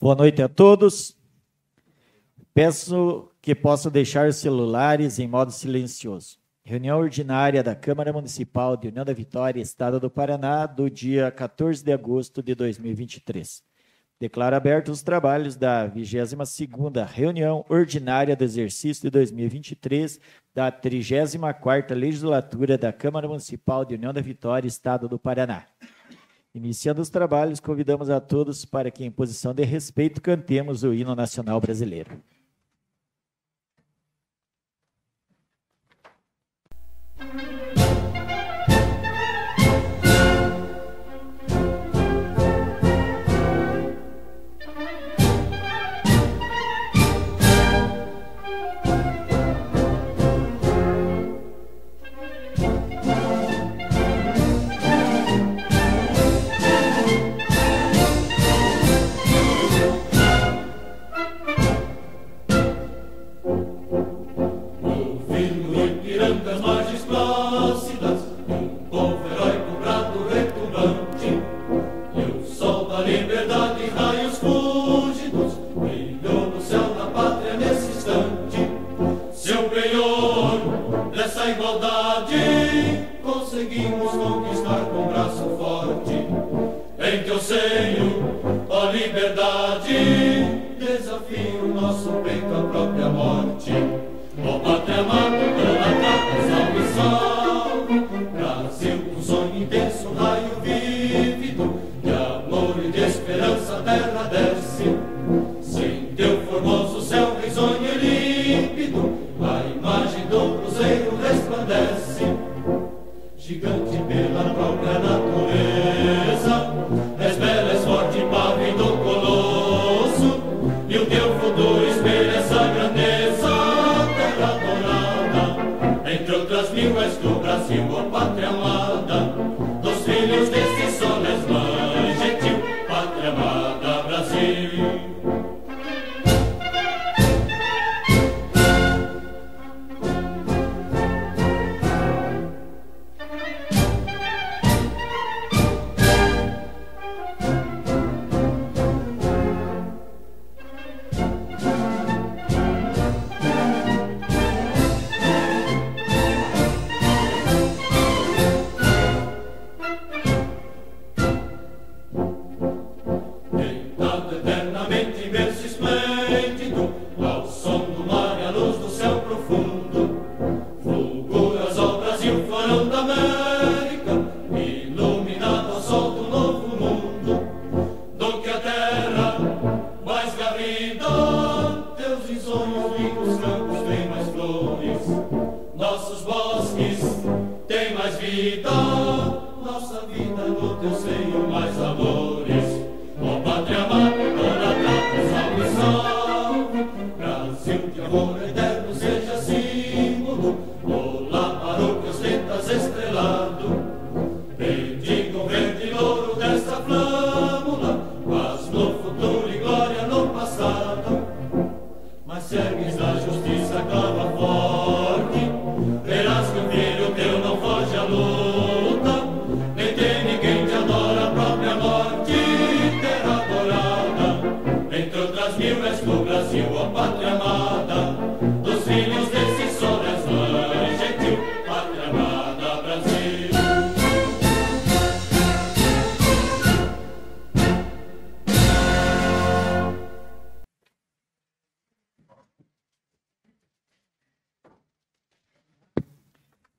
Boa noite a todos. Peço que possam deixar os celulares em modo silencioso. Reunião ordinária da Câmara Municipal de União da Vitória, Estado do Paraná, do dia 14 de agosto de 2023. Declaro abertos os trabalhos da 22ª Reunião Ordinária do Exercício de 2023 da 34ª Legislatura da Câmara Municipal de União da Vitória, Estado do Paraná. Iniciando os trabalhos, convidamos a todos para que, em posição de respeito, cantemos o hino nacional brasileiro.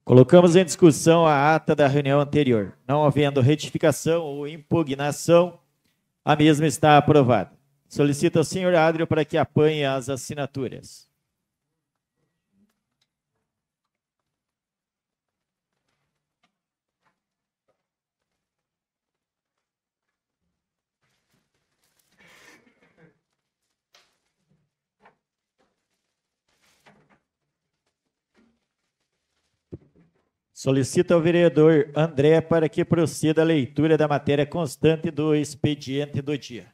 Colocamos em discussão a ata da reunião anterior. Não havendo retificação ou impugnação, a mesma está aprovada. Solicito ao senhor Adrio para que apanhe as assinaturas. Solicita ao vereador André para que proceda a leitura da matéria constante do expediente do dia.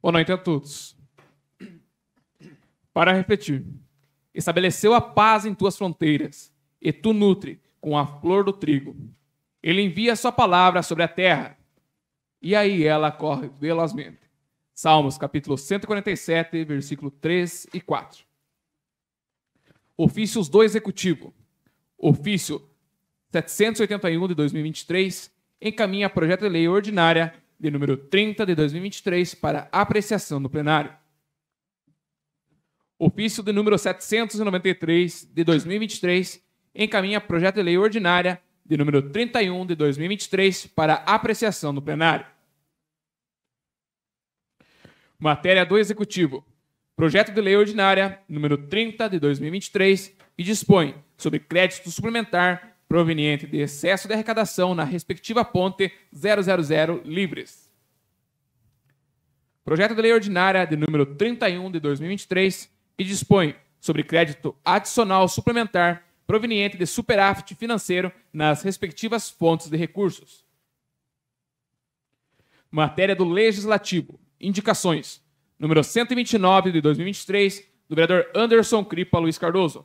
Boa noite a todos. Para repetir, estabeleceu a paz em tuas fronteiras, e tu nutre com a flor do trigo. Ele envia sua palavra sobre a terra, e aí ela corre velozmente Salmos, capítulo 147, versículo 3 e 4. Ofícios do Executivo. Ofício 781 de 2023 encaminha projeto de lei ordinária de número 30 de 2023 para apreciação no plenário. Ofício de número 793 de 2023 encaminha projeto de lei ordinária de número 31 de 2023 para apreciação no plenário. Matéria do Executivo. Projeto de Lei Ordinária, número 30 de 2023, e dispõe sobre crédito suplementar proveniente de excesso de arrecadação na respectiva ponte 000 livres. Projeto de Lei Ordinária de número 31 de 2023 e dispõe sobre crédito adicional suplementar proveniente de superávit financeiro nas respectivas fontes de recursos. Matéria do Legislativo indicações. Número 129 de 2023, do vereador Anderson Cripa Luiz Cardoso.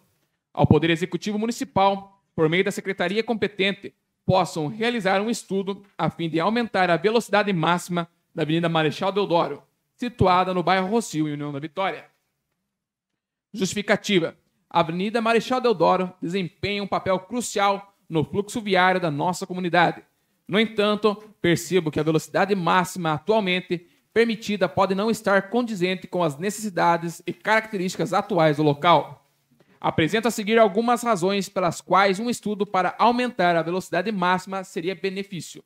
Ao Poder Executivo Municipal, por meio da secretaria competente, possam realizar um estudo a fim de aumentar a velocidade máxima da Avenida Marechal Deodoro, situada no bairro Rocio, em União da Vitória. Justificativa. A Avenida Marechal Deodoro desempenha um papel crucial no fluxo viário da nossa comunidade. No entanto, percebo que a velocidade máxima atualmente permitida pode não estar condizente com as necessidades e características atuais do local. Apresenta a seguir algumas razões pelas quais um estudo para aumentar a velocidade máxima seria benefício.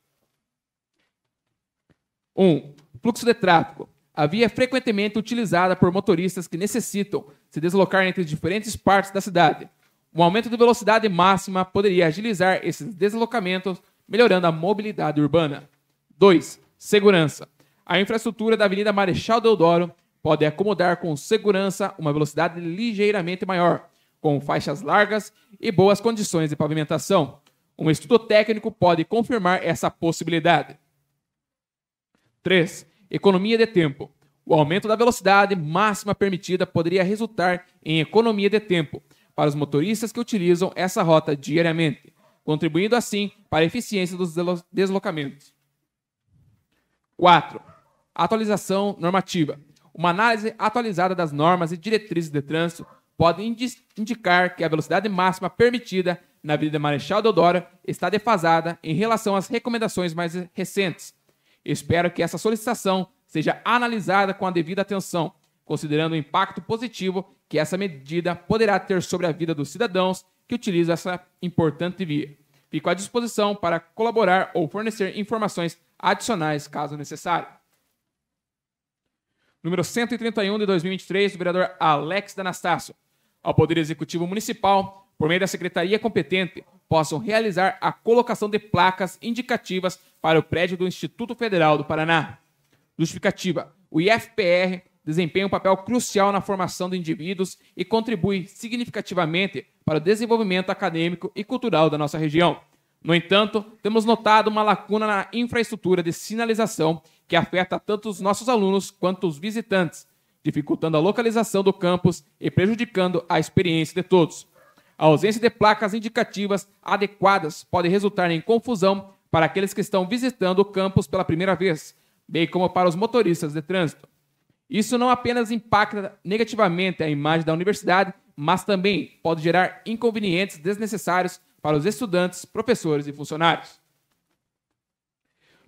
1. Um, fluxo de tráfego. A via é frequentemente utilizada por motoristas que necessitam se deslocar entre diferentes partes da cidade. Um aumento de velocidade máxima poderia agilizar esses deslocamentos, melhorando a mobilidade urbana. 2. Segurança. A infraestrutura da Avenida Marechal Deodoro pode acomodar com segurança uma velocidade ligeiramente maior, com faixas largas e boas condições de pavimentação. Um estudo técnico pode confirmar essa possibilidade. 3. Economia de tempo. O aumento da velocidade máxima permitida poderia resultar em economia de tempo para os motoristas que utilizam essa rota diariamente, contribuindo assim para a eficiência dos deslocamentos. 4. Atualização normativa. Uma análise atualizada das normas e diretrizes de trânsito pode indicar que a velocidade máxima permitida na Avenida Marechal Deodoro está defasada em relação às recomendações mais recentes. Espero que essa solicitação seja analisada com a devida atenção, considerando o impacto positivo que essa medida poderá ter sobre a vida dos cidadãos que utilizam essa importante via. Fico à disposição para colaborar ou fornecer informações adicionais caso necessário número 131 de 2023, do vereador Alex D'Anastácio, ao Poder Executivo Municipal, por meio da secretaria competente, possam realizar a colocação de placas indicativas para o prédio do Instituto Federal do Paraná. Justificativa: o IFPR desempenha um papel crucial na formação de indivíduos e contribui significativamente para o desenvolvimento acadêmico e cultural da nossa região. No entanto, temos notado uma lacuna na infraestrutura de sinalização que afeta tanto os nossos alunos quanto os visitantes, dificultando a localização do campus e prejudicando a experiência de todos. A ausência de placas indicativas adequadas pode resultar em confusão para aqueles que estão visitando o campus pela primeira vez, bem como para os motoristas de trânsito. Isso não apenas impacta negativamente a imagem da universidade, mas também pode gerar inconvenientes desnecessários para os estudantes, professores e funcionários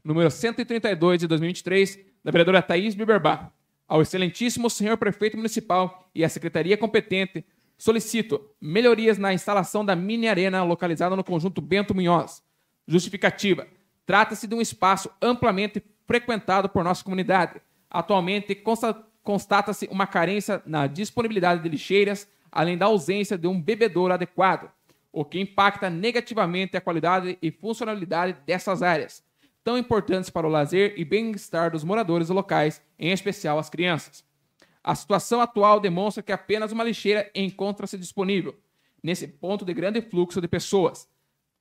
número 132 de 2023, da vereadora Thaís Biberbá. Ao excelentíssimo senhor prefeito municipal e à secretaria competente, solicito melhorias na instalação da mini arena localizada no conjunto Bento Munhoz. Justificativa: trata-se de um espaço amplamente frequentado por nossa comunidade. Atualmente constata-se uma carência na disponibilidade de lixeiras, além da ausência de um bebedouro adequado, o que impacta negativamente a qualidade e funcionalidade dessas áreas tão importantes para o lazer e bem-estar dos moradores locais, em especial as crianças. A situação atual demonstra que apenas uma lixeira encontra-se disponível nesse ponto de grande fluxo de pessoas.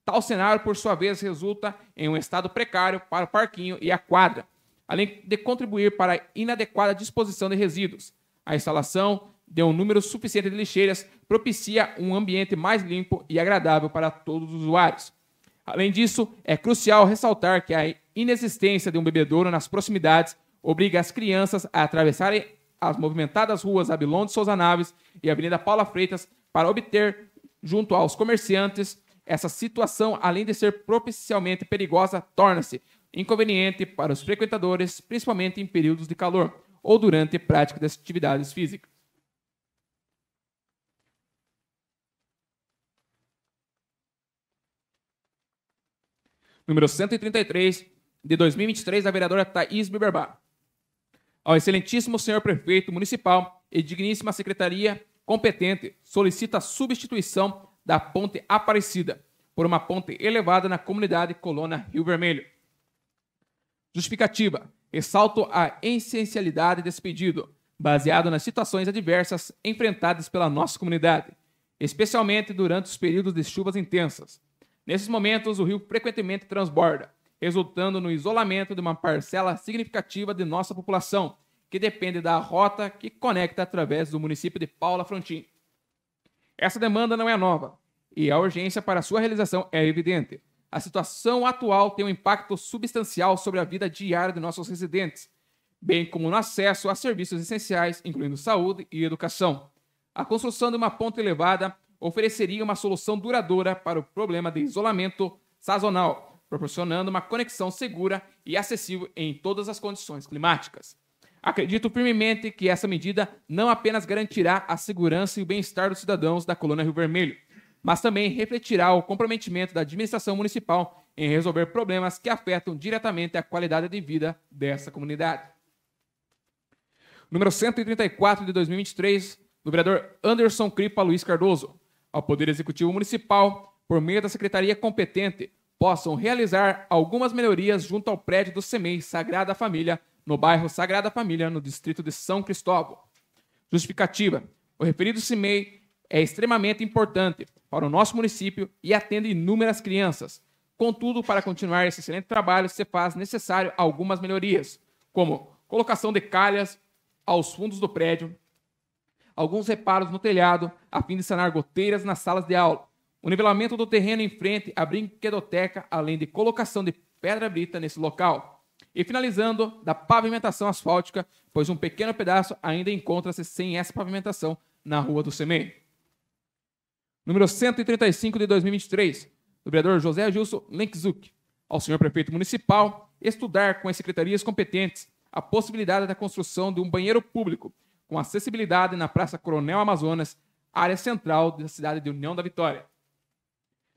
Tal cenário, por sua vez, resulta em um estado precário para o parquinho e a quadra, além de contribuir para a inadequada disposição de resíduos. A instalação de um número suficiente de lixeiras propicia um ambiente mais limpo e agradável para todos os usuários. Além disso, é crucial ressaltar que a inexistência de um bebedouro nas proximidades obriga as crianças a atravessarem as movimentadas ruas Abilon de Souza Naves e Avenida Paula Freitas para obter, junto aos comerciantes, essa situação, além de ser propicialmente perigosa, torna-se inconveniente para os frequentadores, principalmente em períodos de calor ou durante prática de atividades físicas. número 133, de 2023, da vereadora Thaís Biberbá. Ao excelentíssimo senhor prefeito municipal e digníssima secretaria competente, solicita a substituição da ponte Aparecida por uma ponte elevada na comunidade Colona Rio Vermelho. Justificativa. Ressalto a essencialidade desse pedido, baseado nas situações adversas enfrentadas pela nossa comunidade, especialmente durante os períodos de chuvas intensas, Nesses momentos, o rio frequentemente transborda, resultando no isolamento de uma parcela significativa de nossa população, que depende da rota que conecta através do município de Paula Frontin. Essa demanda não é nova, e a urgência para sua realização é evidente. A situação atual tem um impacto substancial sobre a vida diária de nossos residentes, bem como no acesso a serviços essenciais, incluindo saúde e educação. A construção de uma ponte elevada ofereceria uma solução duradoura para o problema de isolamento sazonal, proporcionando uma conexão segura e acessível em todas as condições climáticas. Acredito firmemente que essa medida não apenas garantirá a segurança e o bem-estar dos cidadãos da Colônia Rio Vermelho, mas também refletirá o comprometimento da administração municipal em resolver problemas que afetam diretamente a qualidade de vida dessa comunidade. Número 134 de 2023, do vereador Anderson Cripa Luiz Cardoso ao Poder Executivo Municipal, por meio da secretaria competente, possam realizar algumas melhorias junto ao prédio do SEMEI Sagrada Família, no bairro Sagrada Família, no distrito de São Cristóvão. Justificativa: o referido CIMEI é extremamente importante para o nosso município e atende inúmeras crianças. Contudo, para continuar esse excelente trabalho, se faz necessário algumas melhorias, como colocação de calhas aos fundos do prédio, alguns reparos no telhado, a fim de sanar goteiras nas salas de aula. O nivelamento do terreno em frente à brinquedoteca, além de colocação de pedra brita nesse local. E finalizando, da pavimentação asfáltica, pois um pequeno pedaço ainda encontra-se sem essa pavimentação na Rua do Semeio. Número 135 de 2023, do vereador José Gilson Lenkzuk, ao senhor prefeito municipal, estudar com as secretarias competentes a possibilidade da construção de um banheiro público com acessibilidade na Praça Coronel Amazonas, área central da cidade de União da Vitória.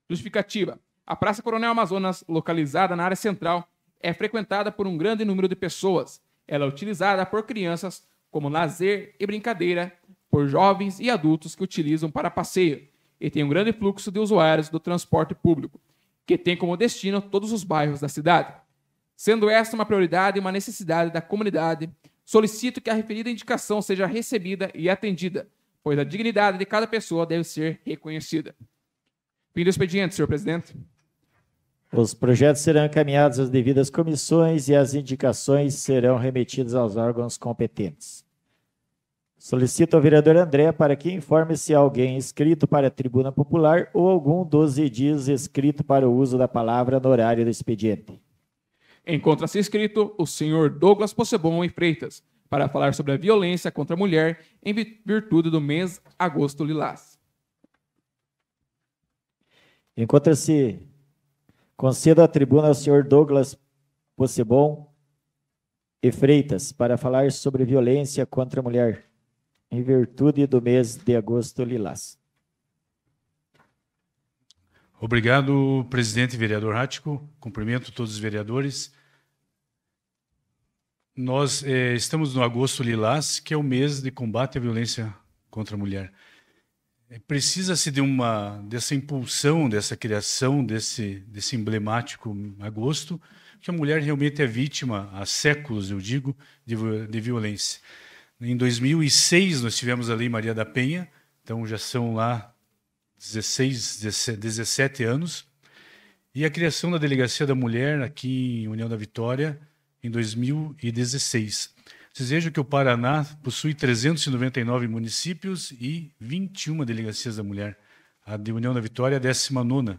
Justificativa: A Praça Coronel Amazonas, localizada na área central, é frequentada por um grande número de pessoas. Ela é utilizada por crianças como lazer e brincadeira, por jovens e adultos que utilizam para passeio, e tem um grande fluxo de usuários do transporte público, que tem como destino todos os bairros da cidade. Sendo esta uma prioridade e uma necessidade da comunidade, Solicito que a referida indicação seja recebida e atendida, pois a dignidade de cada pessoa deve ser reconhecida. Fim do expediente, senhor presidente. Os projetos serão encaminhados às devidas comissões e as indicações serão remetidas aos órgãos competentes. Solicito ao vereador André para que informe se alguém inscrito para a tribuna popular ou algum dos edis inscrito para o uso da palavra no horário do expediente. Encontra-se escrito o senhor Douglas Possebon e Freitas para falar sobre a violência contra a mulher em virtude do mês agosto lilás. Encontra-se concedo a tribuna ao senhor Douglas Possebon e Freitas para falar sobre violência contra a mulher em virtude do mês de agosto lilás. Obrigado, presidente e vereador Rático. Cumprimento todos os vereadores. Nós eh, estamos no agosto lilás, que é o mês de combate à violência contra a mulher. Eh, precisa-se de uma dessa impulsão, dessa criação desse desse emblemático agosto, que a mulher realmente é vítima há séculos, eu digo, de, de violência. Em 2006 nós tivemos a Lei Maria da Penha, então já são lá 16, 17 anos. E a criação da Delegacia da Mulher aqui em União da Vitória em 2016. Vocês vejam que o Paraná possui 399 municípios e 21 delegacias da mulher. A de União da Vitória é a 19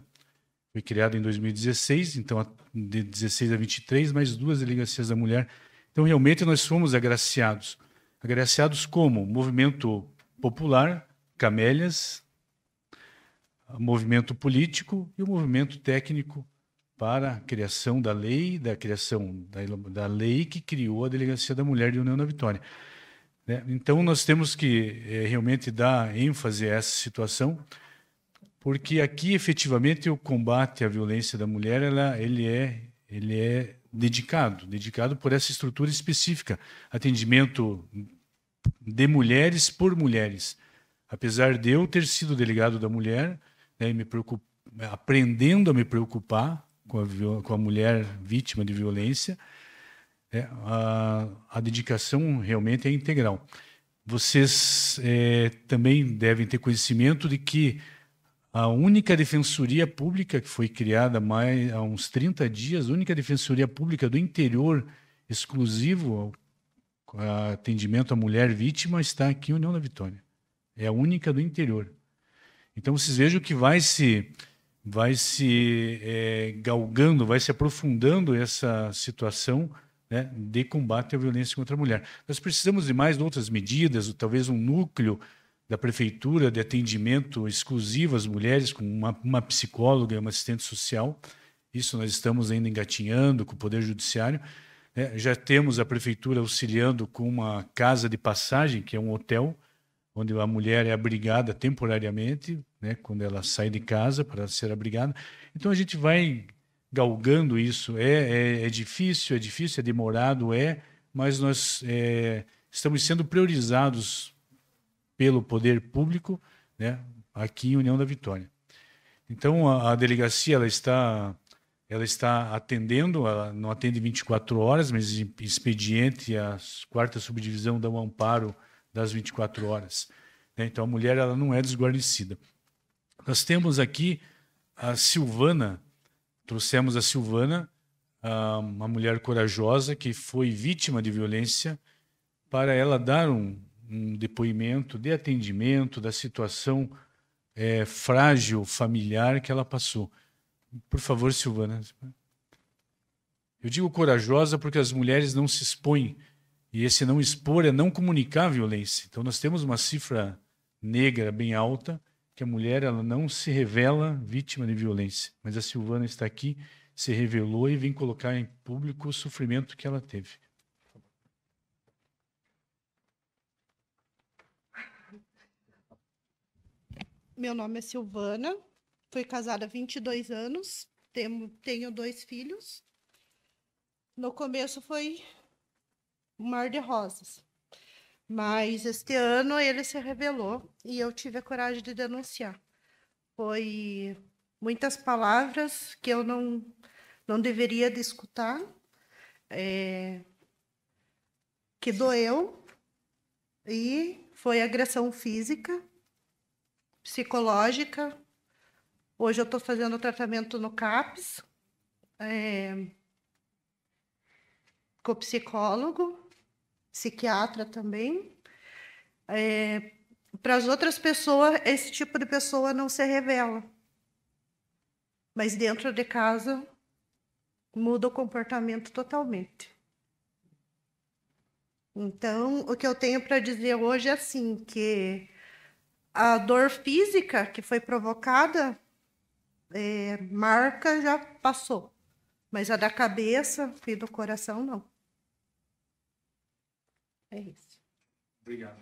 foi criada em 2016, então de 16 a 23, mais duas delegacias da mulher. Então, realmente, nós fomos agraciados. Agraciados como? Movimento popular, camélias, movimento político e o movimento técnico para a criação da lei, da criação da, da lei que criou a Delegacia da Mulher de União da Vitória. Né? Então, nós temos que é, realmente dar ênfase a essa situação, porque aqui, efetivamente, o combate à violência da mulher, ela, ele, é, ele é dedicado, dedicado por essa estrutura específica, atendimento de mulheres por mulheres. Apesar de eu ter sido delegado da mulher, né, me preocup... Né, aprendendo a me preocupar com a, viol... com a mulher vítima de violência, né, a... a dedicação realmente é integral. Vocês é, também devem ter conhecimento de que a única defensoria pública que foi criada mais, há uns 30 dias, a única defensoria pública do interior exclusivo ao atendimento à mulher vítima está aqui em União da Vitória. É a única do interior. Então vocês vejam que vai se vai se é, galgando, vai se aprofundando essa situação né, de combate à violência contra a mulher. Nós precisamos de mais outras medidas, talvez um núcleo da prefeitura de atendimento exclusivo às mulheres, com uma, uma psicóloga e uma assistente social. Isso nós estamos ainda engatinhando com o Poder Judiciário. Né? Já temos a prefeitura auxiliando com uma casa de passagem, que é um hotel, onde a mulher é abrigada temporariamente, né, quando ela sai de casa para ser abrigada. Então a gente vai galgando isso. É, é, é difícil, é difícil, é demorado, é, mas nós é, estamos sendo priorizados pelo poder público, né, aqui em União da Vitória. Então a, a delegacia ela está ela está atendendo, ela não atende 24 horas, mas expediente a quarta subdivisão dá um amparo das 24 horas. Né? Então a mulher ela não é desguarnecida. Nós temos aqui a Silvana, trouxemos a Silvana, uma mulher corajosa que foi vítima de violência, para ela dar um, um depoimento de atendimento da situação é, frágil familiar que ela passou. Por favor, Silvana. Eu digo corajosa porque as mulheres não se expõem e esse não expor é não comunicar a violência. Então nós temos uma cifra negra bem alta, que a mulher ela não se revela vítima de violência. Mas a Silvana está aqui, se revelou e vem colocar em público o sofrimento que ela teve. Meu nome é Silvana, fui casada há 22 anos, tenho, tenho dois filhos. No começo foi um mar de rosas. Mas este ano ele se revelou e eu tive a coragem de denunciar. Foi muitas palavras que eu não, não deveria de escutar, é, que doeu, e foi agressão física, psicológica. Hoje eu estou fazendo tratamento no CAPS, é, com o psicólogo, psiquiatra também. É, para as outras pessoas, esse tipo de pessoa não se revela. Mas dentro de casa, muda o comportamento totalmente. Então, o que eu tenho para dizer hoje é assim, que a dor física que foi provocada, é, marca já passou, mas a da cabeça e do coração não. É isso. Obrigado.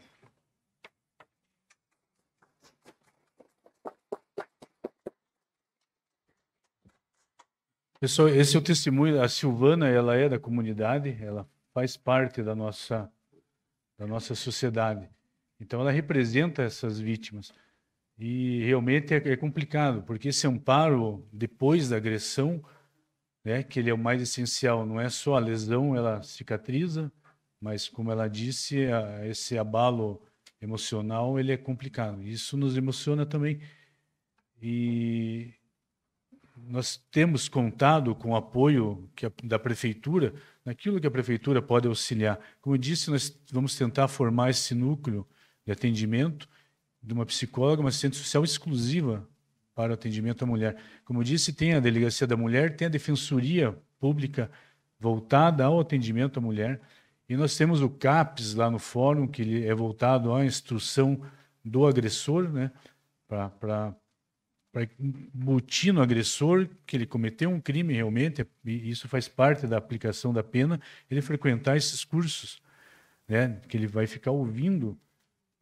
Pessoal, esse é o testemunho. A Silvana, ela é da comunidade, ela faz parte da nossa, da nossa sociedade. Então, ela representa essas vítimas. E realmente é, é complicado, porque esse amparo, depois da agressão, né, que ele é o mais essencial, não é só a lesão, ela cicatriza, mas, como ela disse, a, esse abalo emocional ele é complicado. Isso nos emociona também. E nós temos contado com o apoio a, da prefeitura naquilo que a prefeitura pode auxiliar. Como eu disse, nós vamos tentar formar esse núcleo de atendimento de uma psicóloga, uma assistente social exclusiva para o atendimento à mulher. Como eu disse, tem a Delegacia da Mulher, tem a Defensoria Pública voltada ao atendimento à mulher. E nós temos o CAPES lá no fórum, que ele é voltado à instrução do agressor, né? para embutir no agressor que ele cometeu um crime realmente, e isso faz parte da aplicação da pena, ele frequentar esses cursos, né? que ele vai ficar ouvindo,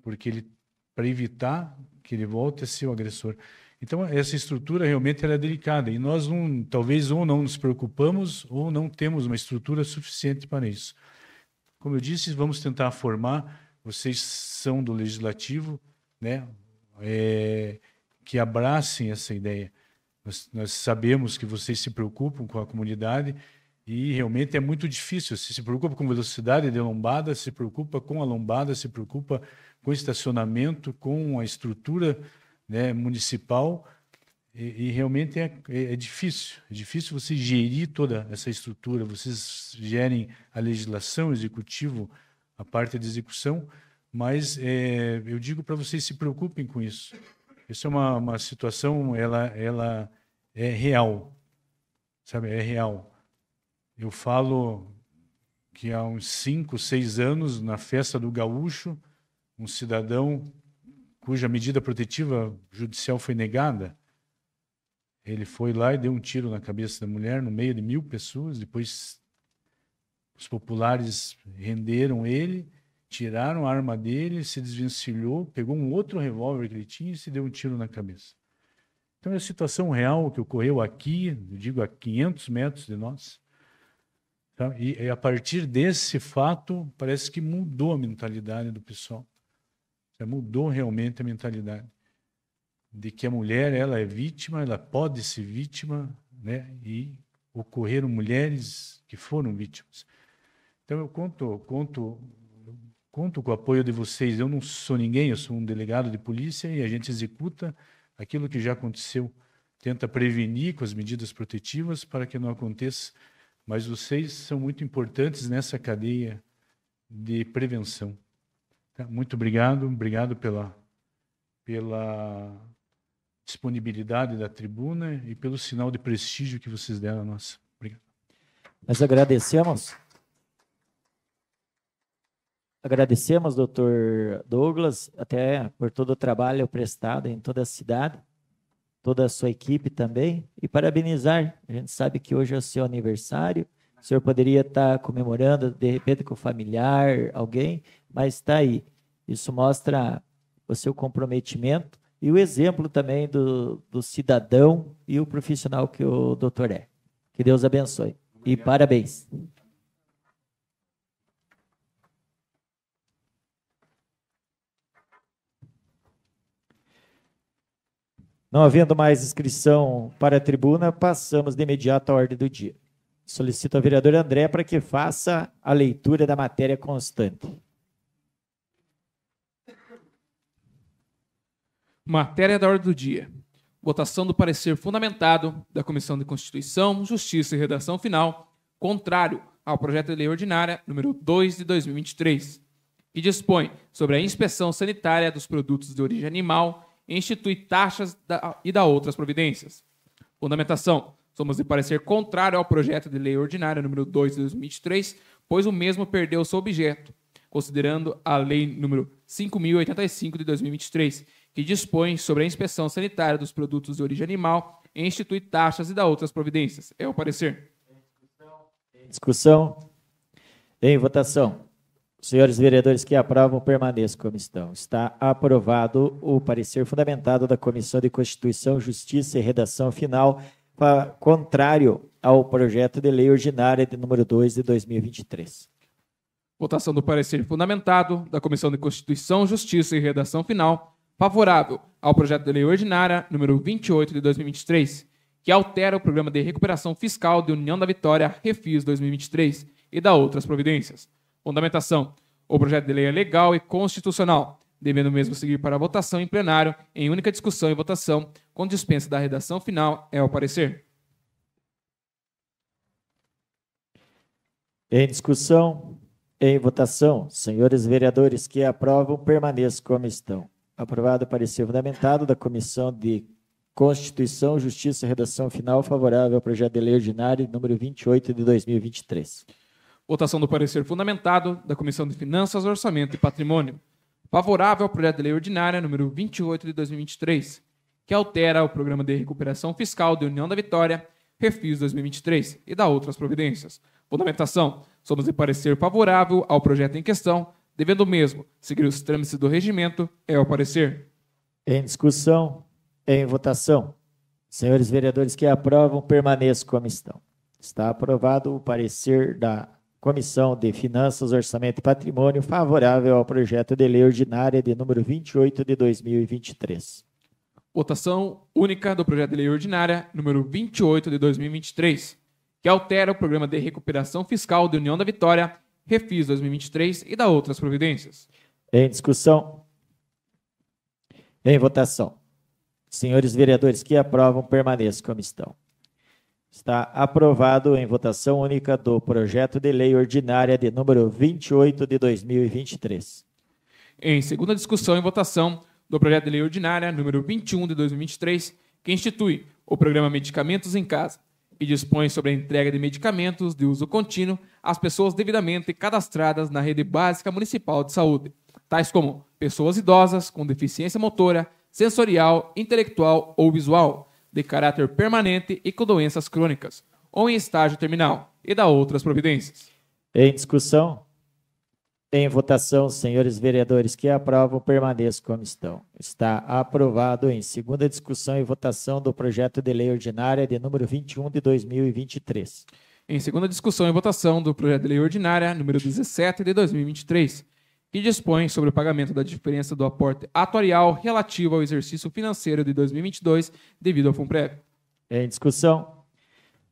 porque ele para evitar que ele volte a ser o agressor. Então, essa estrutura realmente era é delicada e nós não, talvez ou não nos preocupamos ou não temos uma estrutura suficiente para isso. Como eu disse, vamos tentar formar. Vocês são do legislativo, né? É, que abracem essa ideia. Nós, nós, sabemos que vocês se preocupam com a comunidade e realmente é muito difícil. Você se preocupa com velocidade de lombada, se preocupa com a lombada, se preocupa com estacionamento, com a estrutura né, municipal e, e realmente é, é, é, difícil. É difícil você gerir toda essa estrutura. Vocês gerem a legislação, o executivo, a parte de execução, mas é, eu digo para vocês se preocupem com isso. Isso é uma, uma situação, ela, ela é real, sabe? É real. Eu falo que há uns cinco, seis anos, na festa do gaúcho, um cidadão cuja medida protetiva judicial foi negada, ele foi lá e deu um tiro na cabeça da mulher, no meio de mil pessoas. Depois, os populares renderam ele, tiraram a arma dele, se desvencilhou, pegou um outro revólver que ele tinha e se deu um tiro na cabeça. Então, é a situação real que ocorreu aqui, eu digo a 500 metros de nós. Tá? E, e a partir desse fato, parece que mudou a mentalidade do pessoal. Mudou realmente a mentalidade de que a mulher ela é vítima, ela pode ser vítima, né? E ocorreram mulheres que foram vítimas. Então eu conto, conto, conto com o apoio de vocês. Eu não sou ninguém, eu sou um delegado de polícia e a gente executa aquilo que já aconteceu, tenta prevenir com as medidas protetivas para que não aconteça. Mas vocês são muito importantes nessa cadeia de prevenção. Tá? Muito obrigado, obrigado pela pela disponibilidade da tribuna e pelo sinal de prestígio que vocês deram a nós. Obrigado. Nós agradecemos. Agradecemos, doutor Douglas, até por todo o trabalho prestado em toda a cidade, toda a sua equipe também, e parabenizar. A gente sabe que hoje é o seu aniversário, o senhor poderia estar comemorando, de repente, com o familiar, alguém, mas está aí. Isso mostra o seu comprometimento e o exemplo também do, do cidadão e o profissional que o doutor é. Que Deus abençoe. Obrigado. E parabéns. Não havendo mais inscrição para a tribuna, passamos de imediato à ordem do dia. Solicito ao vereador André para que faça a leitura da matéria constante. Matéria da ordem do dia. Votação do parecer fundamentado da Comissão de Constituição, Justiça e Redação Final, contrário ao projeto de lei ordinária número 2 de 2023, que dispõe sobre a inspeção sanitária dos produtos de origem animal e institui taxas da, e da outras providências. Fundamentação. Somos de parecer contrário ao projeto de lei ordinária número 2 de 2023, pois o mesmo perdeu seu objeto, considerando a lei número 5085 de 2023, que dispõe sobre a inspeção sanitária dos produtos de origem animal, institui taxas e dá outras providências. É o parecer. discussão. Em votação. Senhores vereadores que aprovam, permaneçam como estão. Está aprovado o parecer fundamentado da Comissão de Constituição, Justiça e Redação Final, contrário ao projeto de lei ordinária de número 2 de 2023. Votação do parecer fundamentado da Comissão de Constituição, Justiça e Redação Final, favorável ao projeto de lei ordinária número 28 de 2023, que altera o programa de recuperação fiscal de União da Vitória Refis 2023 e da outras providências. Fundamentação: o projeto de lei é legal e constitucional, devendo mesmo seguir para a votação em plenário em única discussão e votação, com dispensa da redação final, é o parecer. Em discussão, em votação, senhores vereadores que aprovam, permaneçam como estão. Aprovado o parecer fundamentado da Comissão de Constituição, Justiça e Redação Final favorável ao projeto de lei ordinário número 28 de 2023. Votação do parecer fundamentado da Comissão de Finanças, Orçamento e Patrimônio favorável ao projeto de lei ordinária número 28 de 2023, que altera o Programa de Recuperação Fiscal da União da Vitória, Refis 2023 e da outras providências. Fundamentação: somos de parecer favorável ao projeto em questão devendo mesmo seguir os trâmites do regimento, é o parecer. Em discussão, em votação. Senhores vereadores que aprovam, permaneçam como estão. Está aprovado o parecer da Comissão de Finanças, Orçamento e Patrimônio favorável ao projeto de lei ordinária de número 28 de 2023. Votação única do projeto de lei ordinária número 28 de 2023, que altera o programa de recuperação fiscal da União da Vitória Refis 2023 e da outras providências. Em discussão. Em votação. Senhores vereadores que aprovam, permaneçam como estão. Está aprovado em votação única do projeto de lei ordinária de número 28 de 2023. Em segunda discussão e votação do projeto de lei ordinária número 21 de 2023, que institui o programa Medicamentos em Casa e dispõe sobre a entrega de medicamentos de uso contínuo as pessoas devidamente cadastradas na rede básica municipal de saúde, tais como pessoas idosas com deficiência motora, sensorial, intelectual ou visual, de caráter permanente e com doenças crônicas, ou em estágio terminal, e da outras providências. Em discussão? Em votação, senhores vereadores que aprovam, permaneçam como estão. Está aprovado em segunda discussão e votação do projeto de lei ordinária de número 21 de 2023 em segunda discussão e votação do projeto de lei ordinária número 17 de 2023, que dispõe sobre o pagamento da diferença do aporte atuarial relativo ao exercício financeiro de 2022 devido ao FUNPREV. Em discussão.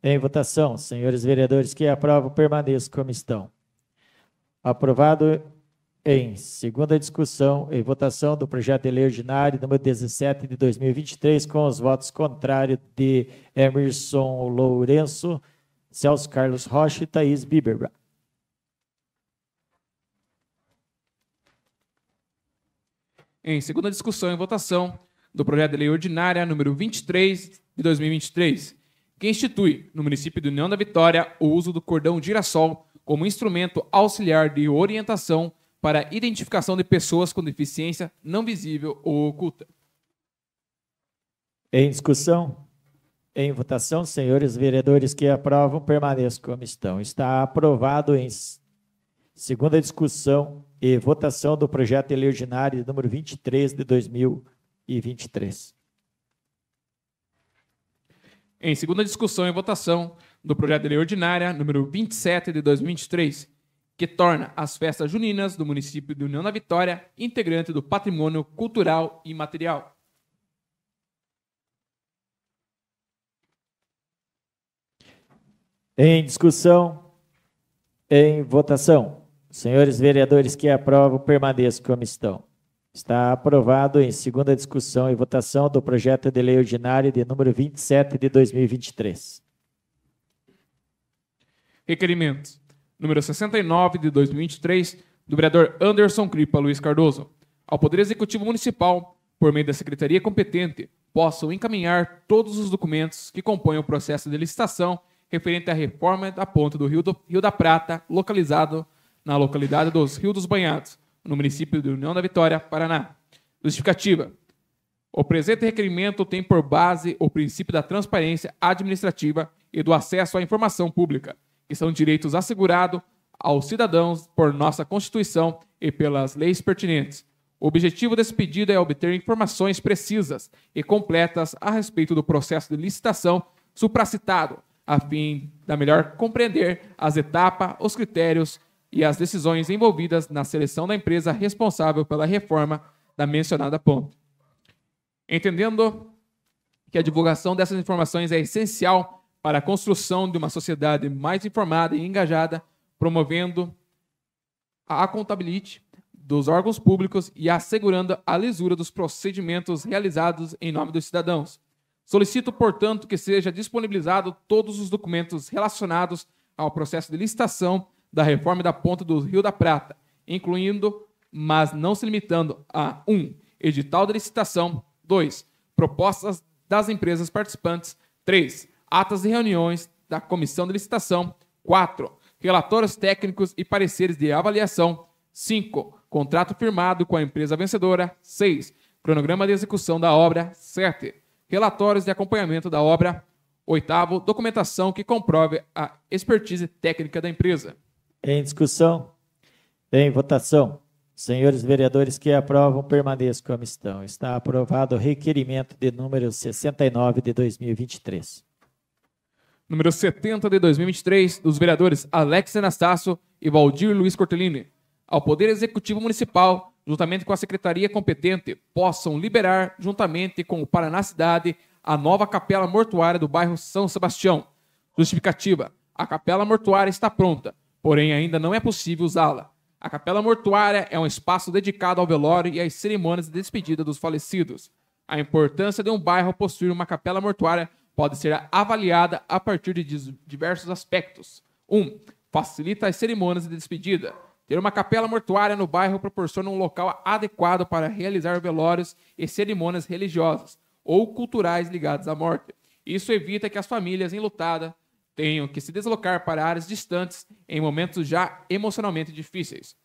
Em votação, senhores vereadores que aprovam, permaneçam como estão. Aprovado em segunda discussão e votação do projeto de lei ordinário número 17 de 2023, com os votos contrários de Emerson Lourenço, Celso Carlos Rocha e Thaís Biberbra. Em segunda discussão e votação do projeto de lei ordinária número 23 de 2023, que institui no município de União da Vitória o uso do cordão girassol como instrumento auxiliar de orientação para identificação de pessoas com deficiência não visível ou oculta. Em discussão? Em votação, senhores vereadores que aprovam, permaneçam como estão. Está aprovado em segunda discussão e votação do projeto eleginário número 23 de 2023. Em segunda discussão e votação do projeto de lei ordinária número 27 de 2023, que torna as festas juninas do município de União da Vitória integrante do patrimônio cultural e material. Em discussão, em votação. Senhores vereadores que aprovam, permaneçam como estão. Está aprovado em segunda discussão e votação do projeto de lei ordinária de número 27 de 2023. Requerimento número 69 de 2023 do vereador Anderson Cripa Luiz Cardoso, ao Poder Executivo Municipal, por meio da secretaria competente, possam encaminhar todos os documentos que compõem o processo de licitação referente à reforma da ponte do Rio, do Rio da Prata, localizado na localidade dos Rio dos Banhados, no município de União da Vitória, Paraná. Justificativa. O presente requerimento tem por base o princípio da transparência administrativa e do acesso à informação pública, que são direitos assegurados aos cidadãos por nossa Constituição e pelas leis pertinentes. O objetivo desse pedido é obter informações precisas e completas a respeito do processo de licitação supracitado, a fim da melhor compreender as etapas, os critérios e as decisões envolvidas na seleção da empresa responsável pela reforma da mencionada ponta. Entendendo que a divulgação dessas informações é essencial para a construção de uma sociedade mais informada e engajada, promovendo a contabilidade dos órgãos públicos e assegurando a lisura dos procedimentos realizados em nome dos cidadãos. Solicito, portanto, que seja disponibilizado todos os documentos relacionados ao processo de licitação da reforma da Ponta do Rio da Prata, incluindo, mas não se limitando a 1. Um, edital de licitação, 2. Propostas das empresas participantes, 3. Atas de reuniões da comissão de licitação, 4. Relatórios técnicos e pareceres de avaliação, 5. Contrato firmado com a empresa vencedora, 6. Cronograma de execução da obra, 7 relatórios de acompanhamento da obra. Oitavo, documentação que comprove a expertise técnica da empresa. Em discussão? Em votação. Senhores vereadores que aprovam, permaneçam como estão. Está aprovado o requerimento de número 69 de 2023. Número 70 de 2023, dos vereadores Alex Anastácio e Valdir Luiz Cortelini, ao Poder Executivo Municipal juntamente com a secretaria competente, possam liberar, juntamente com o Paraná Cidade, a nova capela mortuária do bairro São Sebastião. Justificativa: a capela mortuária está pronta, porém ainda não é possível usá-la. A capela mortuária é um espaço dedicado ao velório e às cerimônias de despedida dos falecidos. A importância de um bairro possuir uma capela mortuária pode ser avaliada a partir de diversos aspectos. 1. Um, facilita as cerimônias de despedida. Ter uma capela mortuária no bairro proporciona um local adequado para realizar velórios e cerimônias religiosas ou culturais ligadas à morte. Isso evita que as famílias enlutadas tenham que se deslocar para áreas distantes em momentos já emocionalmente difíceis.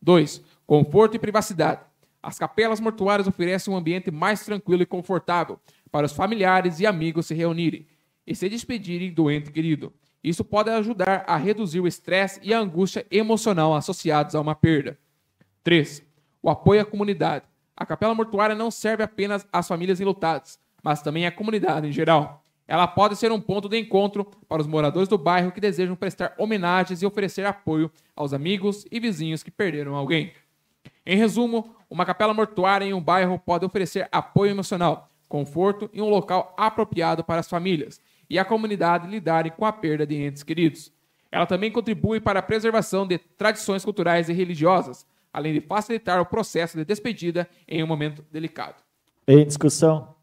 2. Conforto e privacidade. As capelas mortuárias oferecem um ambiente mais tranquilo e confortável para os familiares e amigos se reunirem e se despedirem do ente querido. Isso pode ajudar a reduzir o estresse e a angústia emocional associados a uma perda. 3. O apoio à comunidade. A capela mortuária não serve apenas às famílias enlutadas, mas também à comunidade em geral. Ela pode ser um ponto de encontro para os moradores do bairro que desejam prestar homenagens e oferecer apoio aos amigos e vizinhos que perderam alguém. Em resumo, uma capela mortuária em um bairro pode oferecer apoio emocional, conforto e um local apropriado para as famílias e a comunidade lidarem com a perda de entes queridos. Ela também contribui para a preservação de tradições culturais e religiosas, além de facilitar o processo de despedida em um momento delicado. Em discussão?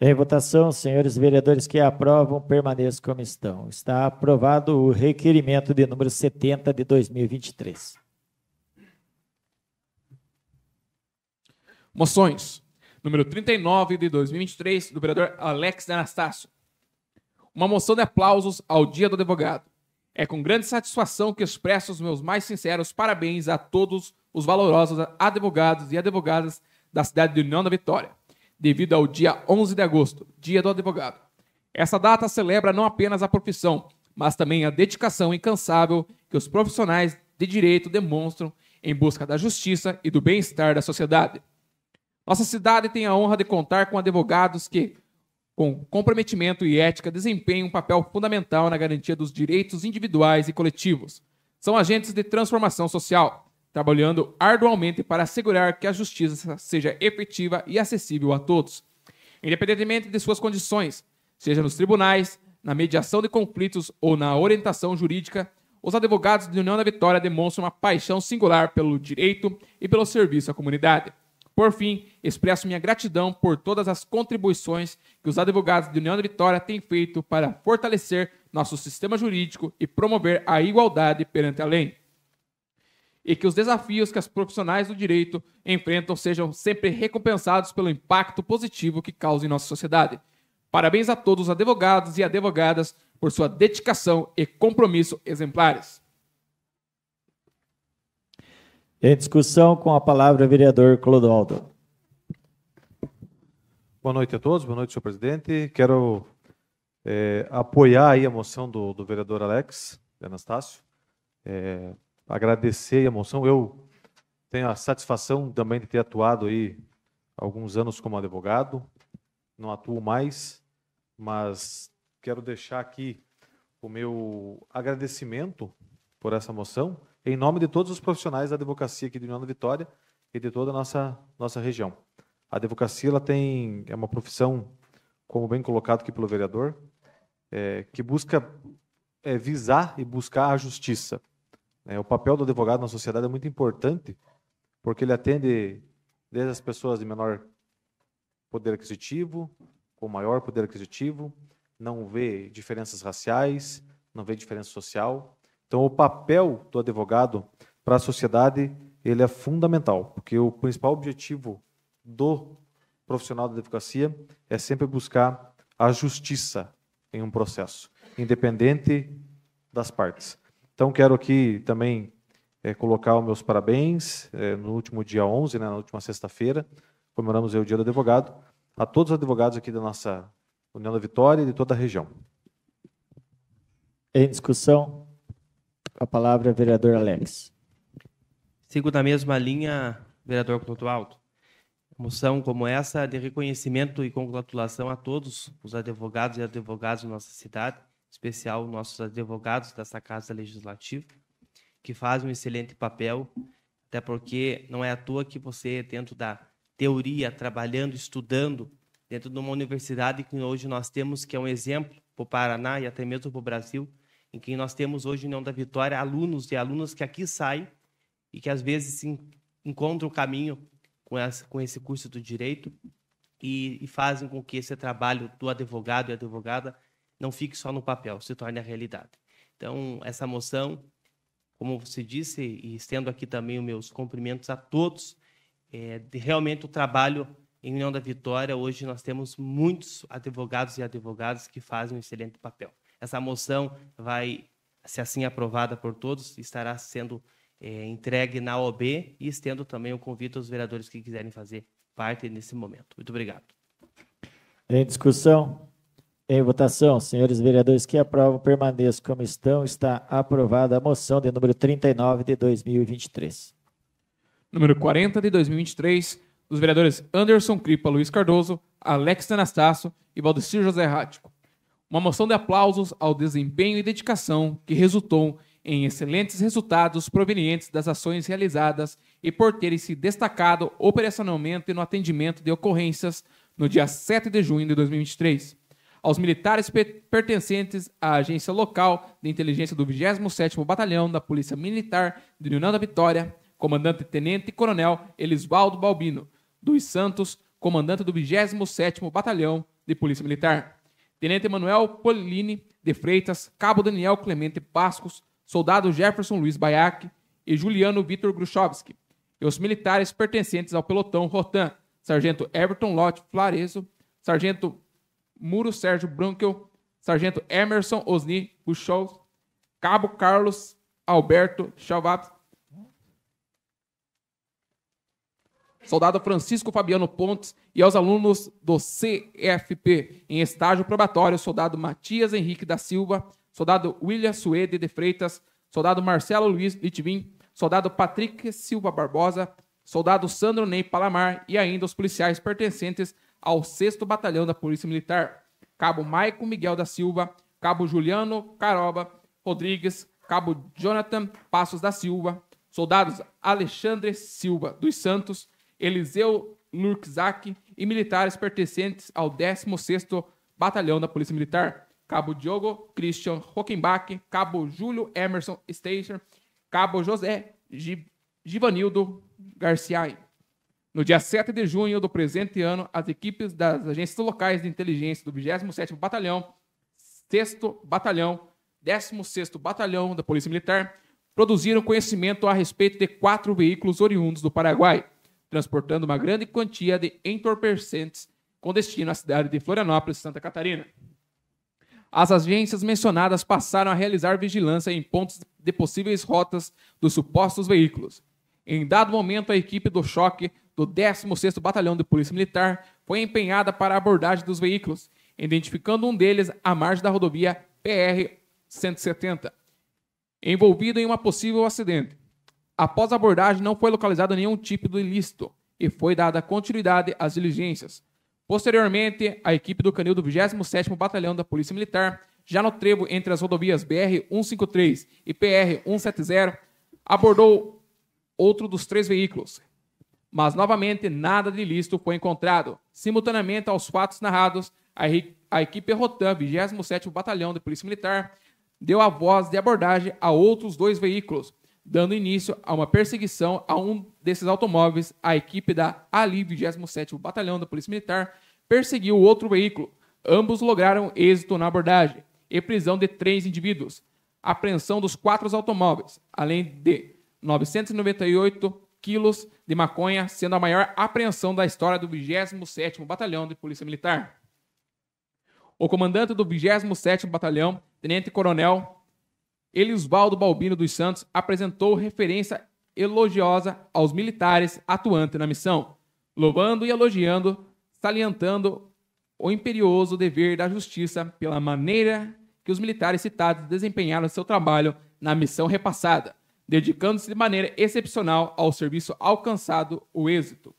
Em votação, senhores vereadores que aprovam, permaneçam como estão. Está aprovado o requerimento de número 70 de 2023. Moções. Número 39 de 2023, do vereador Alex Anastácio uma moção de aplausos ao Dia do Advogado. É com grande satisfação que expresso os meus mais sinceros parabéns a todos os valorosos advogados e advogadas da cidade de União da Vitória, devido ao dia 11 de agosto, Dia do Advogado. Essa data celebra não apenas a profissão, mas também a dedicação incansável que os profissionais de direito demonstram em busca da justiça e do bem-estar da sociedade. Nossa cidade tem a honra de contar com advogados que, com comprometimento e ética, desempenham um papel fundamental na garantia dos direitos individuais e coletivos. São agentes de transformação social, trabalhando arduamente para assegurar que a justiça seja efetiva e acessível a todos, independentemente de suas condições, seja nos tribunais, na mediação de conflitos ou na orientação jurídica. Os advogados de União da Vitória demonstram uma paixão singular pelo direito e pelo serviço à comunidade. Por fim, expresso minha gratidão por todas as contribuições que os advogados da União da Vitória têm feito para fortalecer nosso sistema jurídico e promover a igualdade perante a lei. E que os desafios que as profissionais do direito enfrentam sejam sempre recompensados pelo impacto positivo que causam em nossa sociedade. Parabéns a todos os advogados e advogadas por sua dedicação e compromisso exemplares. Em discussão, com a palavra, o vereador Clodoaldo. Boa noite a todos, boa noite, senhor presidente. Quero é, apoiar aí a moção do, do vereador Alex Anastácio, é, agradecer a moção. Eu tenho a satisfação também de ter atuado aí alguns anos como advogado, não atuo mais, mas quero deixar aqui o meu agradecimento por essa moção em nome de todos os profissionais da advocacia aqui de União da Vitória e de toda a nossa, nossa região. A advocacia ela tem, é uma profissão, como bem colocado aqui pelo vereador, é, que busca é, visar e buscar a justiça. É, o papel do advogado na sociedade é muito importante, porque ele atende desde as pessoas de menor poder aquisitivo, com maior poder aquisitivo, não vê diferenças raciais, não vê diferença social, então, o papel do advogado para a sociedade ele é fundamental, porque o principal objetivo do profissional da advocacia é sempre buscar a justiça em um processo, independente das partes. Então, quero aqui também é, colocar os meus parabéns é, no último dia 11, né, na última sexta-feira, comemoramos o Dia do Advogado, a todos os advogados aqui da nossa União da Vitória e de toda a região. Em discussão? Com a palavra, vereador Alex. Sigo na mesma linha, vereador Couto Alto. Moção como essa de reconhecimento e congratulação a todos os advogados e advogadas de nossa cidade, em especial nossos advogados dessa Casa Legislativa, que fazem um excelente papel, até porque não é à toa que você, dentro da teoria, trabalhando, estudando, dentro de uma universidade que hoje nós temos, que é um exemplo para o Paraná e até mesmo para o Brasil, em quem nós temos hoje União da Vitória alunos e alunas que aqui saem e que às vezes se encontram o caminho com, essa, com esse curso do direito e, e fazem com que esse trabalho do advogado e advogada não fique só no papel, se torne a realidade. Então, essa moção, como você disse, e estendo aqui também os meus cumprimentos a todos, é, de, realmente o trabalho em União da Vitória, hoje nós temos muitos advogados e advogadas que fazem um excelente papel. Essa moção vai, se assim aprovada por todos, estará sendo é, entregue na OB e estendo também o convite aos vereadores que quiserem fazer parte nesse momento. Muito obrigado. Em discussão, em votação, senhores vereadores que aprovam, permaneçam como estão. Está aprovada a moção de número 39 de 2023. Número 40 de 2023, dos vereadores Anderson Cripa, Luiz Cardoso, Alex Anastácio e Valdecir José Rático. Uma moção de aplausos ao desempenho e dedicação que resultou em excelentes resultados provenientes das ações realizadas e por terem se destacado operacionalmente no atendimento de ocorrências no dia 7 de junho de 2023. Aos militares pertencentes à agência local de inteligência do 27º Batalhão da Polícia Militar de União da Vitória, comandante tenente coronel Elisvaldo Balbino dos Santos, comandante do 27º Batalhão de Polícia Militar. Tenente Emanuel Polini de Freitas, Cabo Daniel Clemente Pascos, Soldado Jefferson Luiz Baiac e Juliano Vitor Grushovski. e os militares pertencentes ao pelotão Rotan, Sargento Everton Lott Flareso, Sargento Muro Sérgio Brunkel, Sargento Emerson Osni Buchol, Cabo Carlos Alberto Chavaps soldado Francisco Fabiano Pontes e aos alunos do CFP em estágio probatório, soldado Matias Henrique da Silva, soldado William Suede de Freitas, soldado Marcelo Luiz Litvin, soldado Patrick Silva Barbosa, soldado Sandro Ney Palamar e ainda os policiais pertencentes ao 6 Batalhão da Polícia Militar, cabo Maico Miguel da Silva, cabo Juliano Caroba Rodrigues, cabo Jonathan Passos da Silva, soldados Alexandre Silva dos Santos, Eliseu Lurczak e militares pertencentes ao 16º Batalhão da Polícia Militar, Cabo Diogo Christian Hockenbach, Cabo Júlio Emerson Station, Cabo José Givanildo Garcia. No dia 7 de junho do presente ano, as equipes das agências locais de inteligência do 27º Batalhão, 6 Batalhão, 16º Batalhão da Polícia Militar produziram conhecimento a respeito de quatro veículos oriundos do Paraguai, transportando uma grande quantia de entorpecentes com destino à cidade de Florianópolis, Santa Catarina. As agências mencionadas passaram a realizar vigilância em pontos de possíveis rotas dos supostos veículos. Em dado momento, a equipe do choque do 16º Batalhão de Polícia Militar foi empenhada para a abordagem dos veículos, identificando um deles à margem da rodovia PR-170, envolvido em um possível acidente. Após a abordagem, não foi localizado nenhum tipo de ilícito e foi dada continuidade às diligências. Posteriormente, a equipe do canil do 27º Batalhão da Polícia Militar, já no trevo entre as rodovias BR-153 e PR-170, abordou outro dos três veículos. Mas, novamente, nada de ilícito foi encontrado. Simultaneamente aos fatos narrados, a, a equipe Rotan, 27º Batalhão da Polícia Militar, deu a voz de abordagem a outros dois veículos, dando início a uma perseguição a um desses automóveis. A equipe da ALI, 27º Batalhão da Polícia Militar, perseguiu outro veículo. Ambos lograram êxito na abordagem e prisão de três indivíduos. Apreensão dos quatro automóveis, além de 998 quilos de maconha, sendo a maior apreensão da história do 27º Batalhão de Polícia Militar. O comandante do 27º Batalhão, Tenente Coronel Elisvaldo Balbino dos Santos apresentou referência elogiosa aos militares atuantes na missão, louvando e elogiando, salientando o imperioso dever da justiça pela maneira que os militares citados desempenharam seu trabalho na missão repassada, dedicando-se de maneira excepcional ao serviço alcançado o êxito.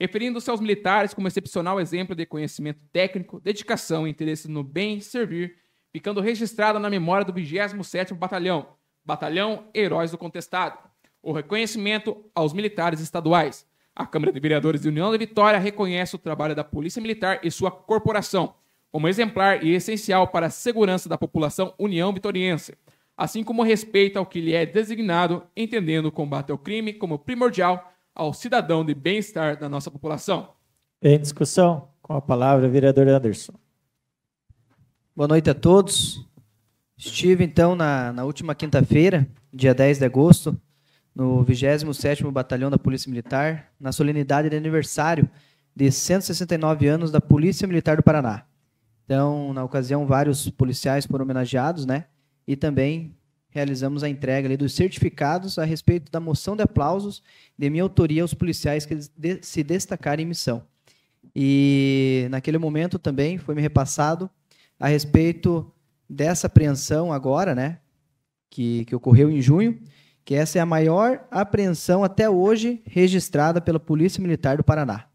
Referindo-se aos militares como excepcional exemplo de conhecimento técnico, dedicação e interesse no bem servir ficando registrada na memória do 27º Batalhão, Batalhão Heróis do Contestado. O reconhecimento aos militares estaduais. A Câmara de Vereadores de União da Vitória reconhece o trabalho da Polícia Militar e sua corporação como exemplar e essencial para a segurança da população União Vitoriense, assim como respeita ao que lhe é designado, entendendo o combate ao crime como primordial ao cidadão de bem-estar da nossa população. Em discussão, com a palavra, vereador Anderson. Boa noite a todos. Estive, então, na, na última quinta-feira, dia 10 de agosto, no 27º Batalhão da Polícia Militar, na solenidade de aniversário de 169 anos da Polícia Militar do Paraná. Então, na ocasião, vários policiais foram homenageados, né? E também realizamos a entrega ali, dos certificados a respeito da moção de aplausos de minha autoria aos policiais que de se destacaram em missão. E naquele momento também foi me repassado a respeito dessa apreensão agora, né, que, que ocorreu em junho, que essa é a maior apreensão até hoje registrada pela Polícia Militar do Paraná,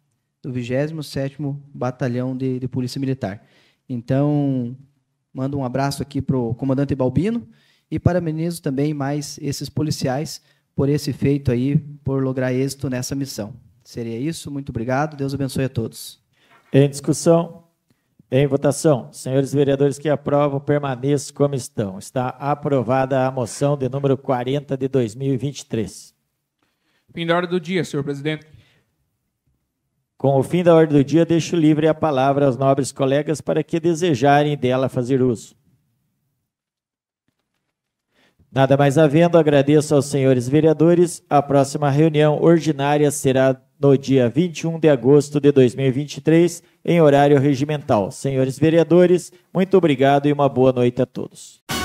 do 27º Batalhão de, de Polícia Militar. Então, mando um abraço aqui para o comandante Balbino e parabenizo também mais esses policiais por esse feito aí, por lograr êxito nessa missão. Seria isso, muito obrigado, Deus abençoe a todos. Em discussão, em votação, senhores vereadores que aprovam, permaneçam como estão. Está aprovada a moção de número 40 de 2023. Fim da ordem do dia, senhor presidente. Com o fim da ordem do dia, deixo livre a palavra aos nobres colegas para que desejarem dela fazer uso. Nada mais havendo, agradeço aos senhores vereadores. A próxima reunião ordinária será no dia 21 de agosto de 2023, em horário regimental. Senhores vereadores, muito obrigado e uma boa noite a todos.